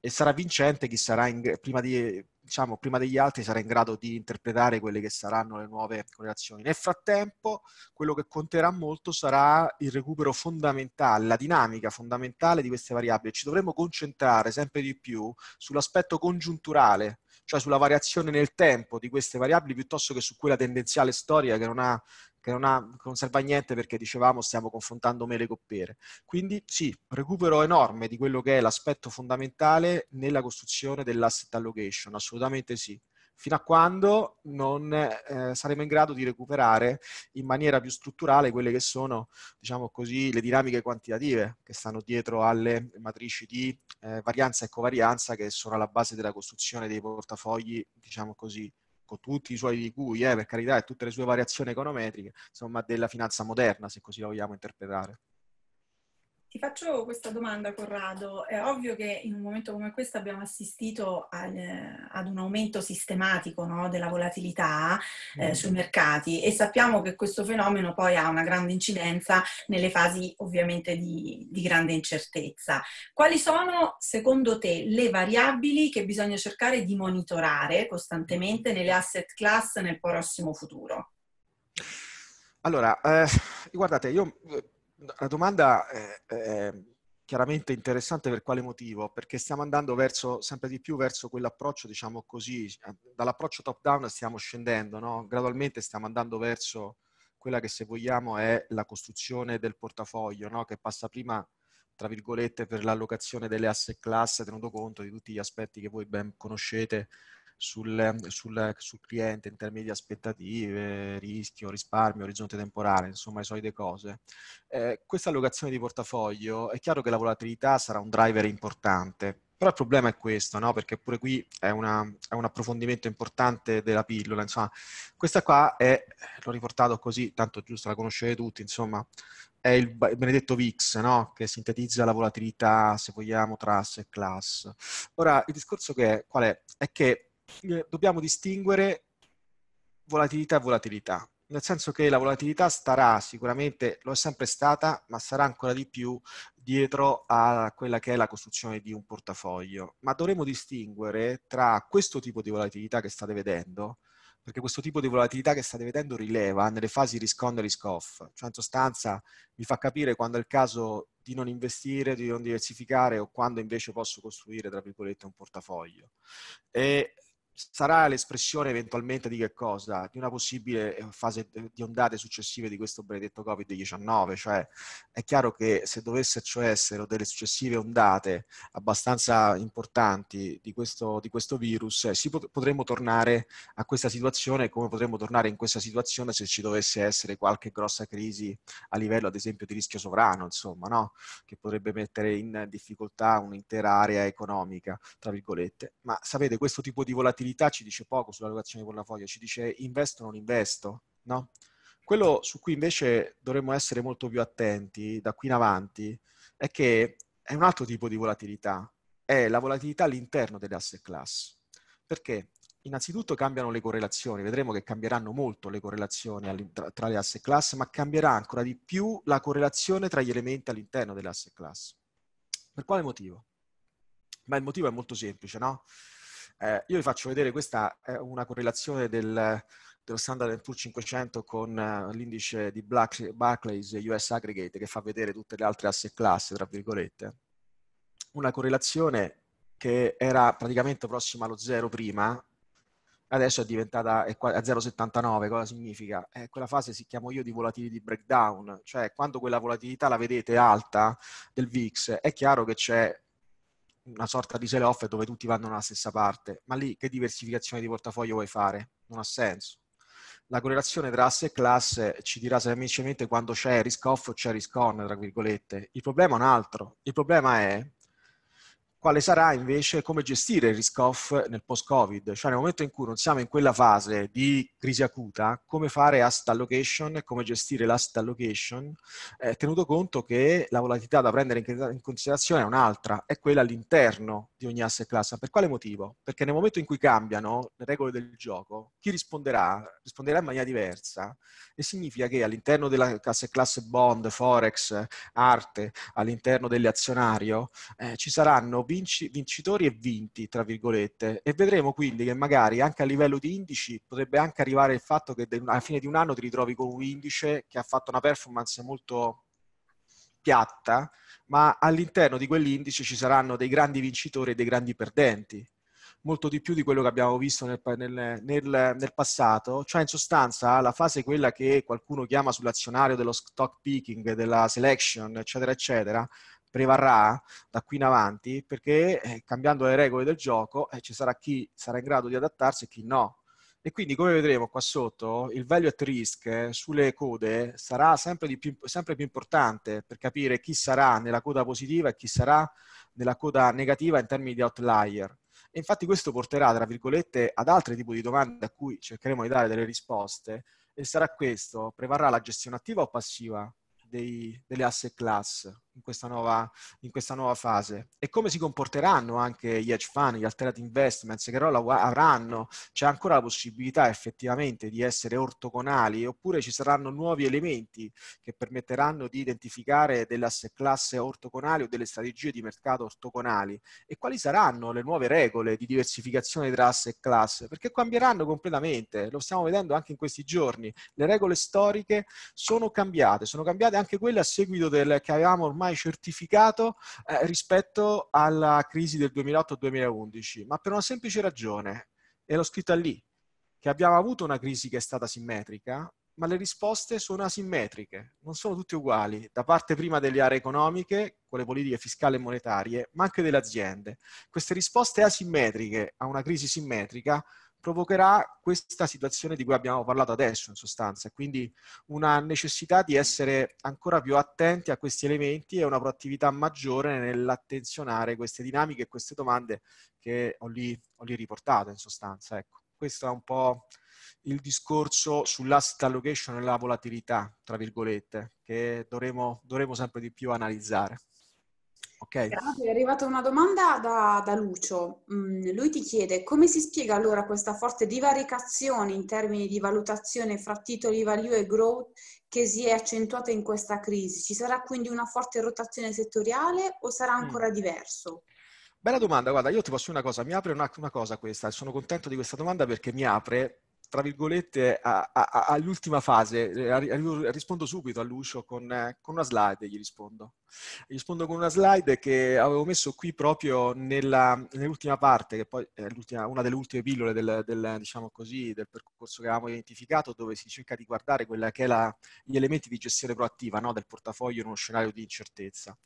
e sarà vincente chi sarà in, prima, di, diciamo, prima, degli altri sarà in grado di interpretare quelle che saranno le nuove correlazioni. Nel frattempo, quello che conterà molto sarà il recupero fondamentale, la dinamica fondamentale di queste variabili. Ci dovremo concentrare sempre di più sull'aspetto congiunturale, cioè sulla variazione nel tempo di queste variabili piuttosto che su quella tendenziale storica che non ha che non ha, non serve a niente perché dicevamo stiamo confrontando mele con pere. Quindi sì, recupero enorme di quello che è l'aspetto fondamentale nella costruzione dell'asset allocation, assolutamente sì fino a quando non eh, saremo in grado di recuperare in maniera più strutturale quelle che sono, diciamo così, le dinamiche quantitative che stanno dietro alle matrici di eh, varianza e covarianza che sono alla base della costruzione dei portafogli, diciamo così, con tutti i suoi IQ, eh, per carità, e tutte le sue variazioni econometriche, insomma, della finanza moderna, se così la vogliamo interpretare. Ti faccio questa domanda, Corrado. È ovvio che in un momento come questo abbiamo assistito al, ad un aumento sistematico no, della volatilità eh, mm. sui mercati e sappiamo che questo fenomeno poi ha una grande incidenza nelle fasi ovviamente di, di grande incertezza. Quali sono, secondo te, le variabili che bisogna cercare di monitorare costantemente nelle asset class nel prossimo futuro? Allora, eh, guardate, io la domanda è, è chiaramente interessante per quale motivo? Perché stiamo andando verso, sempre di più verso quell'approccio, diciamo così, dall'approccio top down stiamo scendendo, no? gradualmente stiamo andando verso quella che se vogliamo è la costruzione del portafoglio, no? che passa prima, tra virgolette, per l'allocazione delle asset class, tenuto conto di tutti gli aspetti che voi ben conoscete sul, sul, sul, cliente in termini di aspettative, rischio, risparmio, orizzonte temporale, insomma le solite cose. Eh, questa allocazione di portafoglio è chiaro che la volatilità sarà un driver importante. Però il problema è questo, no? perché pure qui è, una, è, un approfondimento importante della pillola. Insomma, questa qua è, l'ho riportato così, tanto giusto, la conoscete tutti, insomma, è il benedetto VIX, no? che sintetizza la volatilità, se vogliamo, tra asset class. Ora, il discorso che è, qual è? È che eh, dobbiamo distinguere volatilità e volatilità, nel senso che la volatilità starà sicuramente, lo è sempre stata, ma sarà ancora di più dietro a quella che è la costruzione di un portafoglio. Ma dovremo distinguere tra questo tipo di volatilità che state vedendo, perché questo tipo di volatilità che state vedendo rileva nelle fasi risk on e risk off, cioè in sostanza vi fa capire quando è il caso di non investire, di non diversificare o quando invece posso costruire, tra virgolette, un portafoglio. E sarà l'espressione eventualmente di che cosa? Di una possibile eh, fase eh, di ondate successive di questo benedetto Covid-19, cioè è chiaro che se dovessero cioè, essere delle successive ondate abbastanza importanti di questo, di questo virus, eh, pot- potremmo tornare a questa situazione come potremmo tornare in questa situazione se ci dovesse essere qualche grossa crisi a livello ad esempio di rischio sovrano, insomma, no? che potrebbe mettere in difficoltà un'intera area economica, tra virgolette. Ma sapete, questo tipo di volatilità volatilità ci dice poco sull'allocazione di portafoglio, ci dice investo o non investo, no? Quello su cui invece dovremmo essere molto più attenti da qui in avanti è che è un altro tipo di volatilità, è la volatilità all'interno delle asset class. Perché? Innanzitutto cambiano le correlazioni, vedremo che cambieranno molto le correlazioni tra le asset class, ma cambierà ancora di più la correlazione tra gli elementi all'interno delle asset class. Per quale motivo? Ma il motivo è molto semplice, no? Eh, io vi faccio vedere questa è eh, una correlazione del, dello Standard Poor's 500 con uh, l'indice di Black, Barclays US Aggregate che fa vedere tutte le altre asset class, tra virgolette. Una correlazione che era praticamente prossima allo zero prima, adesso è diventata è a 0,79. Cosa significa? Eh, quella fase si chiamo io di volatility breakdown, cioè quando quella volatilità la vedete alta del VIX, è chiaro che c'è una sorta di sell-off dove tutti vanno nella stessa parte, ma lì che diversificazione di portafoglio vuoi fare? Non ha senso. La correlazione tra asse e classe ci dirà semplicemente quando c'è risk off o c'è risk on, tra virgolette. Il problema è un altro. Il problema è quale sarà invece come gestire il risk off nel post-Covid, cioè nel momento in cui non siamo in quella fase di crisi acuta, come fare asset allocation, e come gestire l'asset allocation, eh, tenuto conto che la volatilità da prendere in considerazione è un'altra, è quella all'interno di ogni asset class. Per quale motivo? Perché nel momento in cui cambiano le regole del gioco, chi risponderà? Risponderà in maniera diversa e significa che all'interno della asset class bond, forex, arte, all'interno dell'azionario, eh, ci saranno vinci, vincitori e vinti, tra virgolette, e vedremo quindi che magari anche a livello di indici potrebbe anche arrivare il fatto che alla fine di un anno ti ritrovi con un indice che ha fatto una performance molto piatta, ma all'interno di quell'indice ci saranno dei grandi vincitori e dei grandi perdenti, molto di più di quello che abbiamo visto nel, nel, nel, nel passato, cioè in sostanza la fase quella che qualcuno chiama sull'azionario dello stock picking, della selection, eccetera, eccetera, prevarrà da qui in avanti perché eh, cambiando le regole del gioco eh, ci sarà chi sarà in grado di adattarsi e chi no. E quindi, come vedremo qua sotto, il value at risk eh, sulle code sarà sempre più, sempre più importante per capire chi sarà nella coda positiva e chi sarà nella coda negativa in termini di outlier. E infatti questo porterà, tra virgolette, ad altri tipi di domande a cui cercheremo di dare delle risposte. E sarà questo, prevarrà la gestione attiva o passiva dei, delle asset class? in questa, nuova, in questa nuova fase e come si comporteranno anche gli hedge fund, gli alterati investments che ruolo avranno, c'è ancora la possibilità effettivamente di essere ortogonali oppure ci saranno nuovi elementi che permetteranno di identificare delle asset class ortogonali o delle strategie di mercato ortogonali e quali saranno le nuove regole di diversificazione tra asset class perché cambieranno completamente, lo stiamo vedendo anche in questi giorni, le regole storiche sono cambiate, sono cambiate anche quelle a seguito del che avevamo ormai mai certificato eh, rispetto alla crisi del 2008-2011, ma per una semplice ragione, e l'ho scritta lì, che abbiamo avuto una crisi che è stata simmetrica, ma le risposte sono asimmetriche, non sono tutte uguali, da parte prima delle aree economiche, con le politiche fiscali e monetarie, ma anche delle aziende. Queste risposte asimmetriche a una crisi simmetrica provocherà questa situazione di cui abbiamo parlato adesso in sostanza, quindi una necessità di essere ancora più attenti a questi elementi e una proattività maggiore nell'attenzionare queste dinamiche e queste domande che ho lì, ho lì riportato in sostanza. Ecco, questo è un po' il discorso sull'asset allocation e la volatilità, tra virgolette, che dovremo, dovremo sempre di più analizzare. Okay. Grazie, è arrivata una domanda da, da Lucio. Mm, lui ti chiede come si spiega allora questa forte divaricazione in termini di valutazione fra titoli value e growth che si è accentuata in questa crisi? Ci sarà quindi una forte rotazione settoriale o sarà mm. ancora mm. diverso? Bella domanda, guarda, io ti posso dire una cosa, mi apre una, una cosa questa, sono contento di questa domanda perché mi apre tra virgolette, a, a, all'ultima fase. rispondo subito a Lucio con, con, una slide, gli rispondo. Gli rispondo con una slide che avevo messo qui proprio nella, nell'ultima parte, che poi è una delle ultime pillole del, del, diciamo così, del, percorso che avevamo identificato, dove si cerca di guardare quella che è la, gli elementi di gestione proattiva no, del portafoglio in uno scenario di incertezza.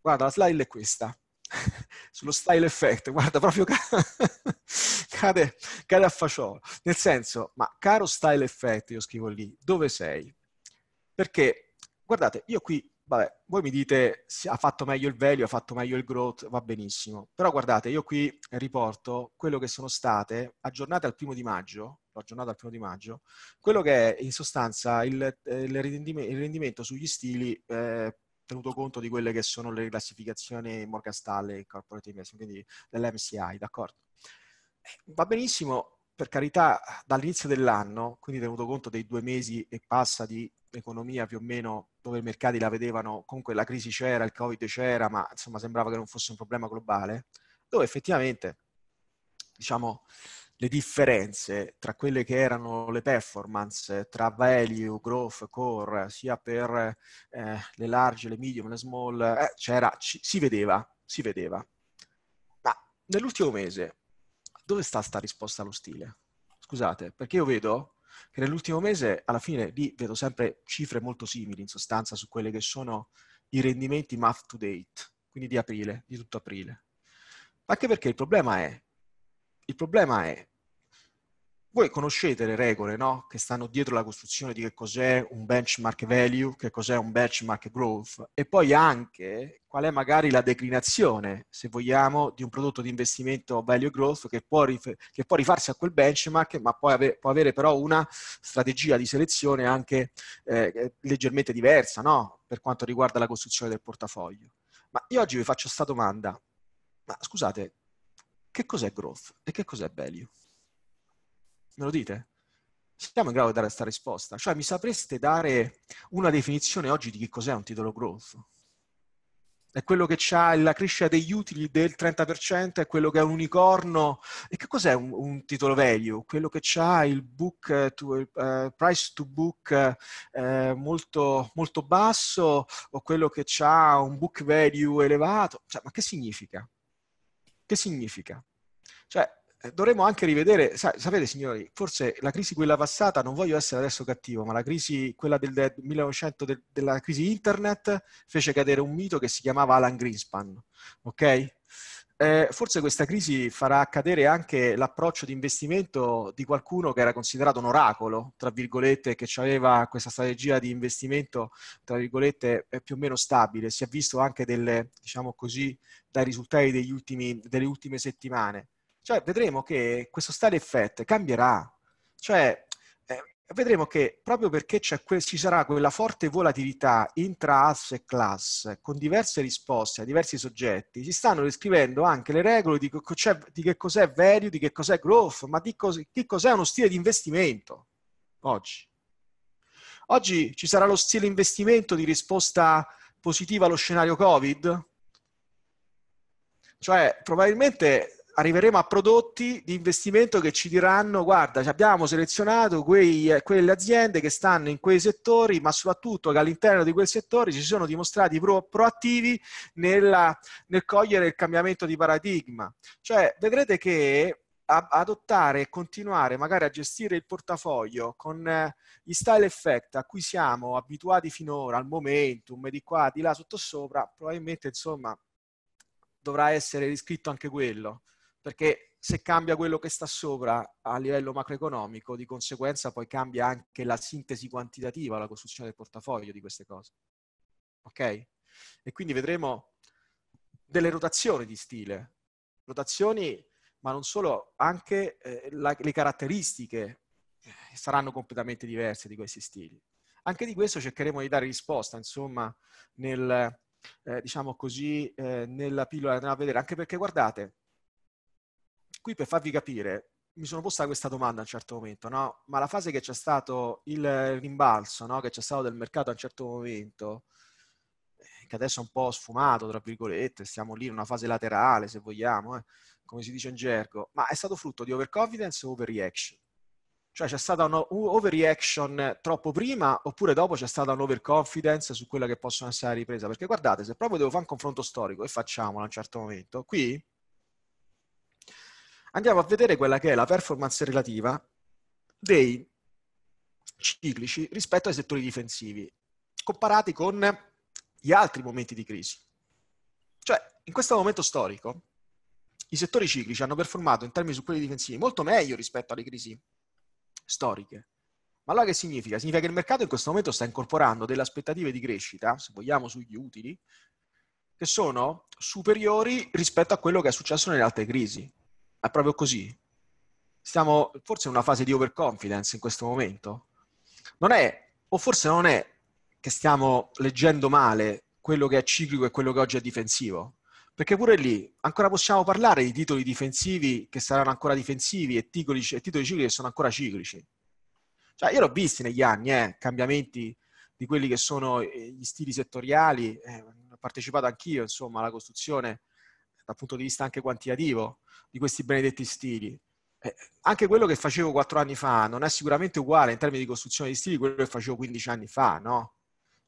Guarda, la slide è questa, sullo style effect, guarda proprio... cade, care a fasciolo. Nel senso, ma caro style effect, io scrivo lì, dove sei? Perché, guardate, io qui, vabbè, voi mi dite ha fatto meglio il value, ha fatto meglio il growth, va benissimo. Però guardate, io qui riporto quello che sono state aggiornate al primo di maggio, l'ho aggiornato al primo di maggio, quello che è in sostanza il, eh, il, rendimento, il rendimento, sugli stili eh, tenuto conto di quelle che sono le classificazioni Morgan Stanley Corporate Investment, quindi dell'MCI, d'accordo? va benissimo, per carità, dall'inizio dell'anno, quindi tenuto conto dei due mesi e passa di economia più o meno dove i mercati la vedevano, comunque la crisi c'era, il Covid c'era, ma insomma sembrava che non fosse un problema globale, dove effettivamente, diciamo, le differenze tra quelle che erano le performance tra value, growth, core, sia per eh, le large, le medium, le small, eh, c'era, ci, si vedeva, si vedeva. Ma nell'ultimo mese dove sta sta risposta allo stile? Scusate, perché io vedo che nell'ultimo mese, alla fine, lì vedo sempre cifre molto simili, in sostanza, su quelle che sono i rendimenti math to date, quindi di aprile, di tutto aprile. Anche perché il problema è, il problema è voi conoscete le regole no? che stanno dietro la costruzione di che cos'è un benchmark value, che cos'è un benchmark growth e poi anche qual è magari la declinazione, se vogliamo, di un prodotto di investimento value growth che può, rif- che può rifarsi a quel benchmark ma può, ave- può, avere però una strategia di selezione anche eh, leggermente diversa no? per quanto riguarda la costruzione del portafoglio. Ma io oggi vi faccio questa domanda, ma scusate, che cos'è growth e che cos'è value? Me lo dite? Siamo in grado di dare questa risposta? Cioè, mi sapreste dare una definizione oggi di che cos'è un titolo growth? È quello che ha la crescita degli utili del 30%, è quello che è un unicorno. E che cos'è un, un titolo value? Quello che ha il book to, uh, eh, eh, price to book uh, molto, molto basso o quello che ha un book value elevato? Cioè, ma che significa? Che significa? Cioè, eh, dovremmo anche rivedere, sa, sapete signori, forse la crisi quella passata, non voglio essere adesso cattivo, ma la crisi, quella del, del 1900, del, della crisi internet, fece cadere un mito che si chiamava Alan Greenspan, ok? Eh, forse questa crisi farà cadere anche l'approccio di investimento di qualcuno che era considerato un oracolo, tra virgolette, che aveva questa strategia di investimento, tra virgolette, eh, più o meno stabile. Si è visto anche delle, diciamo così, dai risultati ultimi, delle ultime settimane. Cioè, vedremo che questo style effect cambierà. Cioè, eh, vedremo che proprio perché que- ci sarà quella forte volatilità intra asset class con diverse risposte a diversi soggetti, si stanno riscrivendo anche le regole di, co- di che cos'è value, di che cos'è growth, ma di, cos- di cos'è uno stile di investimento oggi. Oggi ci sarà lo stile investimento di risposta positiva allo scenario Covid? Cioè, probabilmente arriveremo a prodotti di investimento che ci diranno guarda, abbiamo selezionato quei, quelle aziende che stanno in quei settori, ma soprattutto che all'interno di quei settori si sono dimostrati pro, proattivi nella, nel cogliere il cambiamento di paradigma. Cioè, vedrete che adottare e continuare magari a gestire il portafoglio con gli eh, style effect a cui siamo abituati finora, al momentum, di qua, di là, sottosopra, probabilmente insomma dovrà essere riscritto anche quello perché se cambia quello che sta sopra a livello macroeconomico, di conseguenza poi cambia anche la sintesi quantitativa, la costruzione del portafoglio di queste cose. Ok? E quindi vedremo delle rotazioni di stile, rotazioni, ma non solo, anche eh, la, le caratteristiche eh, saranno completamente diverse di questi stili. Anche di questo cercheremo di dare risposta, insomma, nel, eh, diciamo così, eh, nella pillola da vedere, anche perché guardate, qui per farvi capire, mi sono posta questa domanda a un certo momento, no? ma la fase che c'è stato il rimbalzo, no? che c'è stato del mercato a un certo momento, eh, che adesso è un po' sfumato, tra virgolette, stiamo lì in una fase laterale, se vogliamo, eh? come si dice in gergo, ma è stato frutto di overconfidence o overreaction? Cioè c'è stata un'overreaction troppo prima oppure dopo c'è stata un'overconfidence su quella che possono essere ripresa? Perché guardate, se proprio devo fare un confronto storico, e facciamolo a un certo momento, qui andiamo a vedere quella che è la performance relativa dei ciclici rispetto ai settori difensivi, comparati con gli altri momenti di crisi. Cioè, in questo momento storico, i settori ciclici hanno performato in termini su quelli difensivi molto meglio rispetto alle crisi storiche. Ma allora che significa? Significa che il mercato in questo momento sta incorporando delle aspettative di crescita, se vogliamo, sugli utili, che sono superiori rispetto a quello che è successo nelle altre crisi. È proprio così. Stiamo forse in una fase di overconfidence in questo momento. Non è, o forse non è, che stiamo leggendo male quello che è ciclico e quello che oggi è difensivo. Perché pure lì ancora possiamo parlare di titoli difensivi che saranno ancora difensivi e titoli, e titoli ciclici che sono ancora ciclici. Cioè, io l'ho visto negli anni, eh, cambiamenti di quelli che sono eh, gli stili settoriali, eh, ho partecipato anch'io, insomma, alla costruzione dal punto di vista anche quantitativo di questi benedetti stili. Eh, anche quello che facevo quattro anni fa non è sicuramente uguale in termini di costruzione di stili a quello che facevo 15 anni fa, no?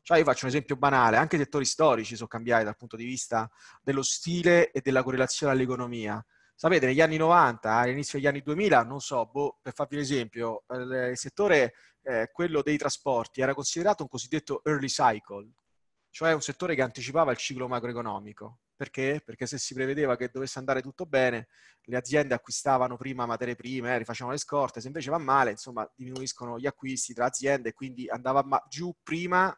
Cioè io faccio un esempio banale, anche i settori storici sono cambiati dal punto di vista dello stile e della correlazione all'economia. Sapete, negli anni 90, all'inizio degli anni 2000, non so, boh, per farvi un esempio, il settore, eh, quello dei trasporti, era considerato un cosiddetto early cycle, cioè un settore che anticipava il ciclo macroeconomico. Perché? Perché se si prevedeva che dovesse andare tutto bene, le aziende acquistavano prima materie prime, eh, rifacevano le scorte, se invece va male, insomma, diminuiscono gli acquisti tra aziende, e quindi andava ma- giù prima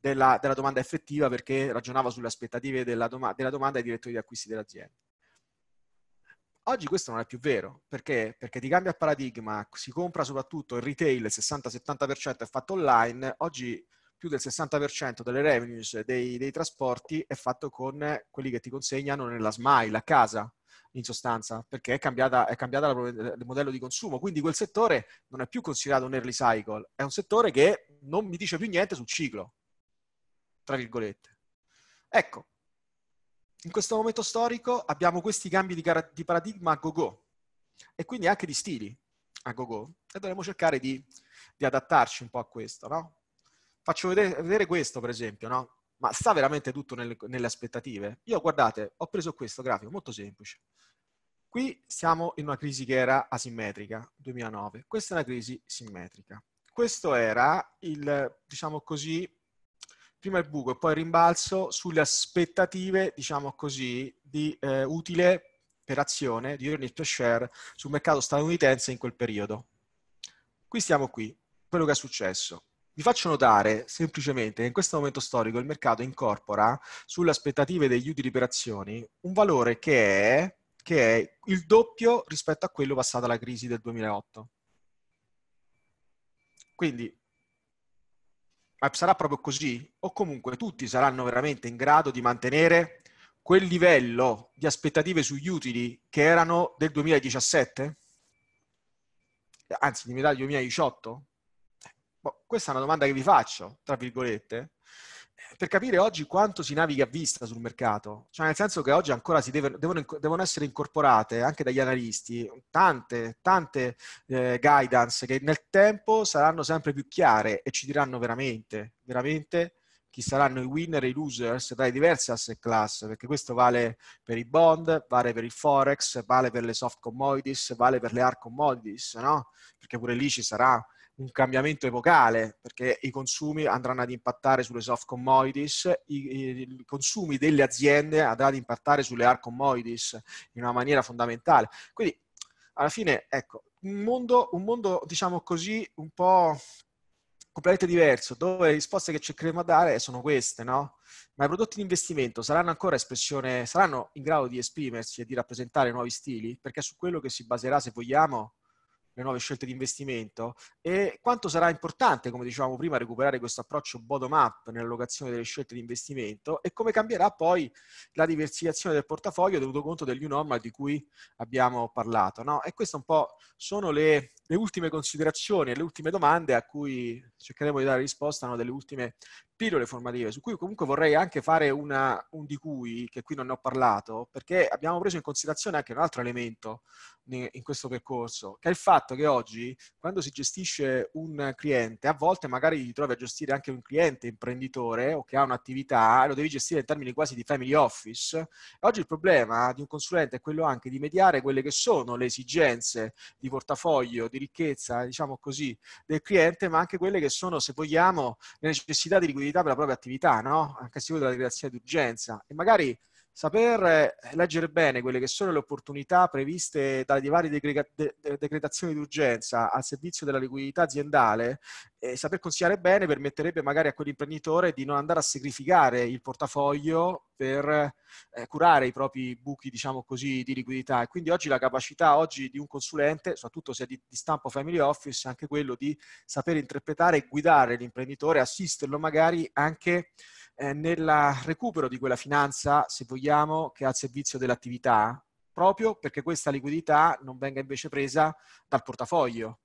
della, della, domanda effettiva perché ragionava sulle aspettative della, doma- della domanda ai direttori di acquisti dell'azienda. Oggi questo non è più vero, perché? Perché ti cambia paradigma, si compra soprattutto il retail, il 60-70% è fatto online, oggi più del 60% delle revenues dei, dei trasporti è fatto con quelli che ti consegnano nella SMILE a casa, in sostanza, perché è cambiata, è cambiata la, il modello di consumo. Quindi quel settore non è più considerato un early cycle, è un settore che non mi dice più niente sul ciclo, tra virgolette. Ecco, in questo momento storico abbiamo questi cambi di, car- di paradigma a go-go e quindi anche di stili a go-go e dovremmo cercare di, di adattarci un po' a questo, no? faccio vedere, vedere questo, per esempio, no? Ma sta veramente tutto nel, nelle aspettative? Io, guardate, ho preso questo grafico, molto semplice. Qui siamo in una crisi che era asimmetrica, 2009. Questa è una crisi simmetrica. Questo era il, diciamo così, prima il buco e poi il rimbalzo sulle aspettative, diciamo così, di eh, utile per azione, di earnings per share sul mercato statunitense in quel periodo. Qui stiamo qui, quello che è successo. Vi faccio notare semplicemente che in questo momento storico il mercato incorpora sulle aspettative degli utili per azioni un valore che è, che è il doppio rispetto a quello passato alla crisi del 2008. Quindi sarà proprio così? O comunque tutti saranno veramente in grado di mantenere quel livello di aspettative sugli utili che erano del 2017? Anzi, di metà del 2018? Boh, questa è una domanda che vi faccio, tra virgolette, per capire oggi quanto si naviga a vista sul mercato. Cioè, nel senso che oggi ancora deve, devono, devono, essere incorporate anche dagli analisti tante, tante eh, guidance che nel tempo saranno sempre più chiare e ci diranno veramente, veramente chi saranno i winner e i losers tra i diversi asset class, perché questo vale per i bond, vale per il forex, vale per le soft commodities, vale per le hard commodities, no? Perché pure lì ci sarà un cambiamento epocale, perché i consumi andranno ad impattare sulle soft commodities, i, i, i consumi delle aziende andranno ad impattare sulle hard commodities in una maniera fondamentale. Quindi, alla fine, ecco, un mondo, un mondo diciamo così, un po' completamente diverso, dove le risposte che cercheremo a dare sono queste, no? Ma i prodotti di investimento saranno ancora espressione, saranno in grado di esprimersi e di rappresentare nuovi stili? Perché è su quello che si baserà, se vogliamo, le nuove scelte di investimento e quanto sarà importante, come dicevamo prima, recuperare questo approccio bottom-up nell'allocazione delle scelte di investimento e come cambierà poi la diversificazione del portafoglio tenuto conto del new normal di cui abbiamo parlato. No? E queste un po' sono le, le ultime considerazioni e le ultime domande a cui cercheremo di dare risposta, no? delle ultime pillole formative, su cui comunque vorrei anche fare una, un di cui, che qui non ne ho parlato, perché abbiamo preso in considerazione anche un altro elemento in questo percorso, che è il fatto che oggi, quando si gestisce un cliente, a volte magari ti trovi a gestire anche un cliente imprenditore o che ha un'attività, lo devi gestire in termini quasi di family office. Oggi il problema di un consulente è quello anche di mediare quelle che sono le esigenze di portafoglio, di ricchezza, diciamo così, del cliente, ma anche quelle che sono, se vogliamo, le necessità di liquidità gratuita per la propria attività, no? anche a seguito della dichiarazione d'urgenza. E magari saper eh, leggere bene quelle che sono le opportunità previste dalle varie decretazioni d'urgenza al servizio della liquidità aziendale, e eh, saper consigliare bene permetterebbe magari a quell'imprenditore di non andare a sacrificare il portafoglio per eh, curare i propri buchi, diciamo così, di liquidità. E quindi oggi la capacità oggi, di un consulente, soprattutto se di, di stampo family office, è anche quello di saper interpretare e guidare l'imprenditore, assisterlo magari anche eh, nel recupero di quella finanza, se vogliamo, che è al servizio dell'attività, proprio perché questa liquidità non venga invece presa dal portafoglio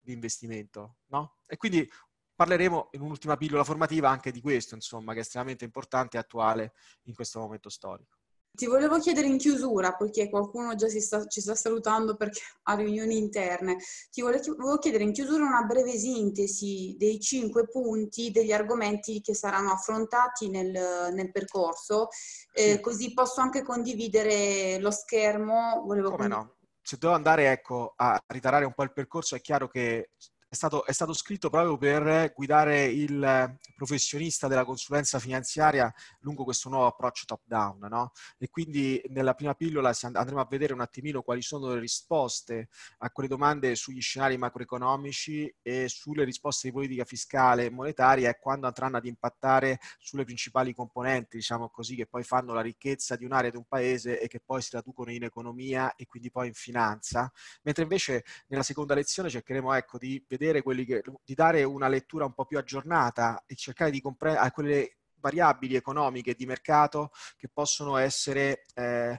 di investimento. No? E quindi parleremo in un'ultima pillola formativa anche di questo, insomma, che è estremamente importante e attuale in questo momento storico. Ti volevo chiedere in chiusura, poiché qualcuno già sta, ci sta salutando perché ha riunioni interne, ti volevo chiedere in chiusura una breve sintesi dei cinque punti, degli argomenti che saranno affrontati nel, nel percorso, eh, così posso anche condividere lo schermo. Volevo Come cond- no? Se devo andare ecco, a ritarare un po' il percorso, è chiaro che è stato, è stato scritto proprio per guidare il professionista della consulenza finanziaria lungo questo nuovo approccio top-down. No? E quindi nella prima pillola andremo a vedere un attimino quali sono le risposte a quelle domande sugli scenari macroeconomici e sulle risposte di politica fiscale e monetaria e quando andranno ad impattare sulle principali componenti, diciamo così, che poi fanno la ricchezza di un'area di un paese e che poi si traducono in economia e quindi poi in finanza. Mentre invece nella seconda lezione cercheremo ecco, di vedere vedere quelli che, di dare una lettura un po' più aggiornata e cercare di comprendere quelle variabili economiche di mercato che possono essere, eh,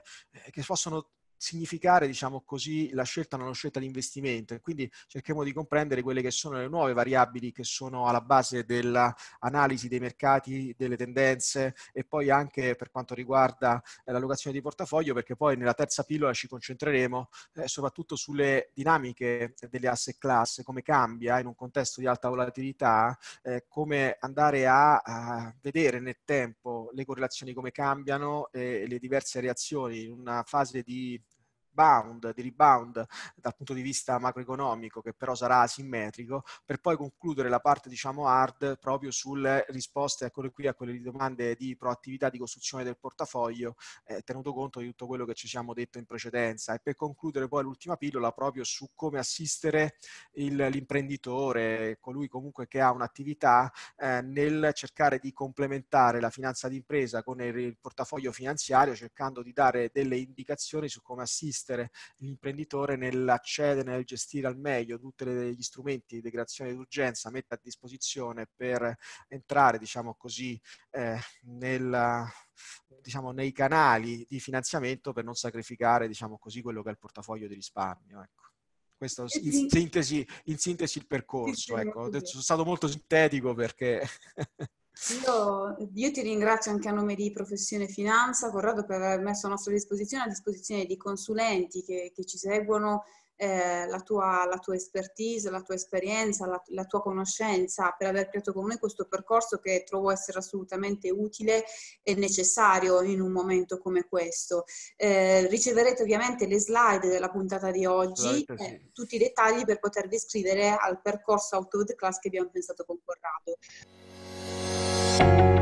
che possono significare, diciamo così, la scelta non la scelta di investimento e quindi cerchiamo di comprendere quelle che sono le nuove variabili che sono alla base dell'analisi dei mercati, delle tendenze e poi anche per quanto riguarda eh, l'allocazione di portafoglio perché poi nella terza pillola ci concentreremo eh, soprattutto sulle dinamiche delle asset class, come cambia in un contesto di alta volatilità, eh, come andare a, a vedere nel tempo le correlazioni come cambiano eh, e le diverse reazioni in una fase di bound, di rebound dal punto di vista macroeconomico, che però sarà asimmetrico, per poi concludere la parte diciamo hard proprio sulle risposte a quelle, qui, a quelle domande di proattività di costruzione del portafoglio, eh, tenuto conto di tutto quello che ci siamo detto in precedenza. E per concludere poi l'ultima pillola proprio su come assistere il, l'imprenditore, colui comunque che ha un'attività, eh, nel cercare di complementare la finanza d'impresa con il, il portafoglio finanziario, cercando di dare delle indicazioni su come assistere assistere l'imprenditore nell'accedere, nel gestire al meglio tutti gli strumenti di creazione d'urgenza, mette a disposizione per entrare, diciamo così, eh, nella, diciamo, nei canali di finanziamento per non sacrificare, diciamo così, quello che è il portafoglio di risparmio. Ecco. Questo in sintesi, in sintesi il percorso. Ecco. Sono stato molto sintetico perché... Io, io, ti ringrazio anche a nome di Professione Finanza, Corrado, per aver messo a nostra disposizione, a disposizione di consulenti che, che ci seguono, eh, la, tua, la, tua, expertise, la tua esperienza, la, la, tua conoscenza, per aver creato con noi questo percorso che trovo essere assolutamente utile e necessario in un momento come questo. Eh, riceverete ovviamente le slide della puntata di oggi, right, eh, sì. tutti i dettagli per potervi iscrivere al percorso Out of the Class che abbiamo pensato con Corrado. you.